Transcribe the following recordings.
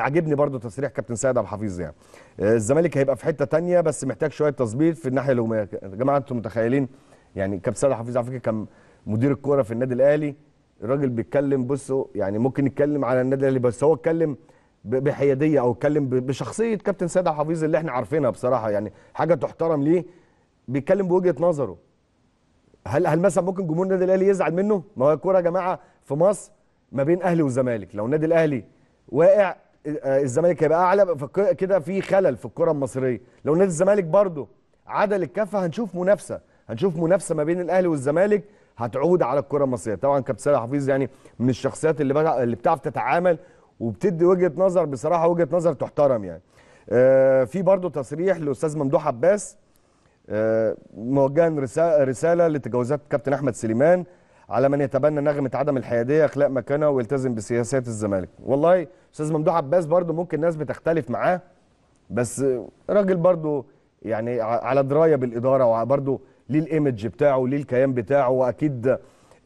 عاجبني برضو تصريح كابتن سيد عبد الحفيظ يعني آه، الزمالك هيبقى في حته ثانيه بس محتاج شويه تظبيط في الناحيه الهجوميه يا جماعه انتم متخيلين يعني كابتن سيد عبد الحفيظ على فكره كان مدير الكوره في النادي الاهلي الراجل بيتكلم بصوا يعني ممكن يتكلم على النادي الاهلي بس هو اتكلم بحياديه او اتكلم بشخصيه كابتن سيد عبد الحفيظ اللي احنا عارفينها بصراحه يعني حاجه تحترم ليه بيتكلم بوجهه نظره هل هل مثلا ممكن جمهور النادي الاهلي يزعل منه؟ ما هو الكوره يا جماعه في مصر ما بين اهلي وزمالك لو النادي الاهلي واقع آه، الزمالك هيبقى اعلى كده في خلل في الكره المصريه لو نادي الزمالك برضه عدل الكفه هنشوف منافسه هنشوف منافسه ما بين الاهلي والزمالك هتعود على الكره المصريه طبعا كابتن سالم حفيظ يعني من الشخصيات اللي اللي بتعرف تتعامل وبتدي وجهه نظر بصراحه وجهه نظر تحترم يعني آه في برضه تصريح للاستاذ ممدوح عباس آه موجها رساله لتجاوزات كابتن احمد سليمان على من يتبنى نغمه عدم الحياديه اخلاق مكانه ويلتزم بسياسات الزمالك والله استاذ ممدوح عباس برضه ممكن ناس بتختلف معاه بس راجل برضه يعني على درايه بالاداره وبرضه ليه الايمج بتاعه ليه الكيان بتاعه واكيد آه،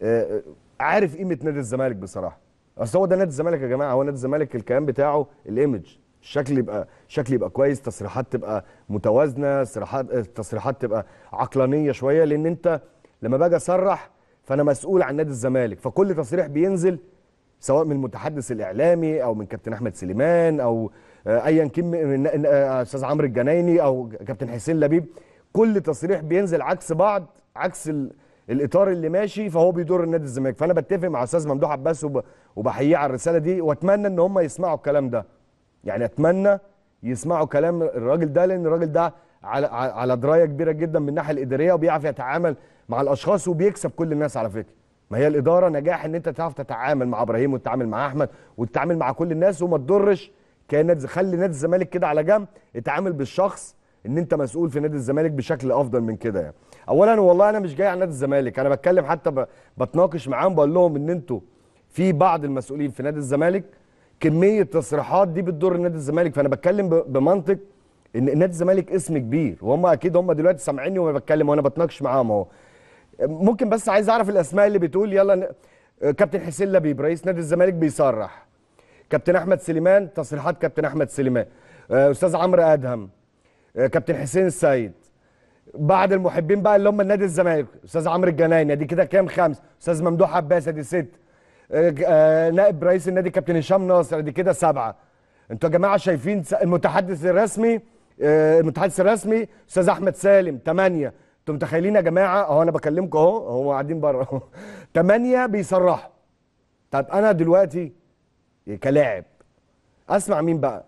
آه، عارف قيمه نادي الزمالك بصراحه اصل هو ده نادي الزمالك يا جماعه هو نادي الزمالك الكيان بتاعه الايمج الشكل يبقى شكل يبقى كويس تصريحات تبقى متوازنه تصريحات آه، تصريحات تبقى عقلانيه شويه لان انت لما باجي اصرح فانا مسؤول عن نادي الزمالك فكل تصريح بينزل سواء من المتحدث الاعلامي او من كابتن احمد سليمان او آه، ايا كان من آه، استاذ عمرو الجنايني او كابتن حسين لبيب كل تصريح بينزل عكس بعض عكس الاطار اللي ماشي فهو بيضر النادي الزمالك فانا بتفق مع استاذ ممدوح عباس وبحييه على الرساله دي واتمنى ان هم يسمعوا الكلام ده يعني اتمنى يسمعوا كلام الراجل ده لان الراجل ده على على درايه كبيره جدا من الناحيه الاداريه وبيعرف يتعامل مع الاشخاص وبيكسب كل الناس على فكره ما هي الاداره نجاح ان انت تعرف تتعامل مع ابراهيم وتتعامل مع احمد وتتعامل مع كل الناس وما تضرش كان خلي نادي الزمالك كده على جنب اتعامل بالشخص ان انت مسؤول في نادي الزمالك بشكل افضل من كده يعني اولا والله انا مش جاي على نادي الزمالك انا بتكلم حتى ب... بتناقش معاهم بقول لهم ان انتوا في بعض المسؤولين في نادي الزمالك كميه تصريحات دي بتضر نادي الزمالك فانا بتكلم ب... بمنطق ان نادي الزمالك اسم كبير وهم اكيد هم دلوقتي سامعيني وانا بتكلم وانا بتناقش معاهم اهو ممكن بس عايز اعرف الاسماء اللي بتقول يلا ن... كابتن حسين لبيب رئيس نادي الزمالك بيصرح كابتن احمد سليمان تصريحات كابتن احمد سليمان آه، استاذ عمرو ادهم آه، كابتن حسين السيد بعد المحبين بقى اللي هم نادي الزمالك استاذ عمرو الجنايني دي كده كام خمس استاذ ممدوح عباس دي ست آه، نائب رئيس النادي كابتن هشام ناصر دي كده سبعه انتوا يا جماعه شايفين المتحدث الرسمي آه، المتحدث الرسمي استاذ احمد سالم 8 انتوا متخيلين يا جماعه اهو انا بكلمكم اهو هم قاعدين بره اهو 8 بيصرحوا طب انا دلوقتي كلاعب اسمع مين بقى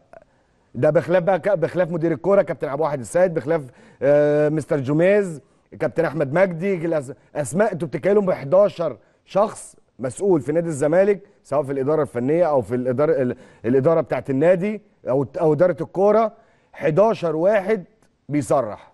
ده بخلاف بقى بخلاف مدير الكوره كابتن عبد الواحد السيد بخلاف آه، مستر جوميز كابتن احمد مجدي اسماء انتوا بتتكلموا ب 11 شخص مسؤول في نادي الزمالك سواء في الاداره الفنيه او في الاداره الاداره بتاعه النادي او او اداره الكوره 11 واحد بيصرح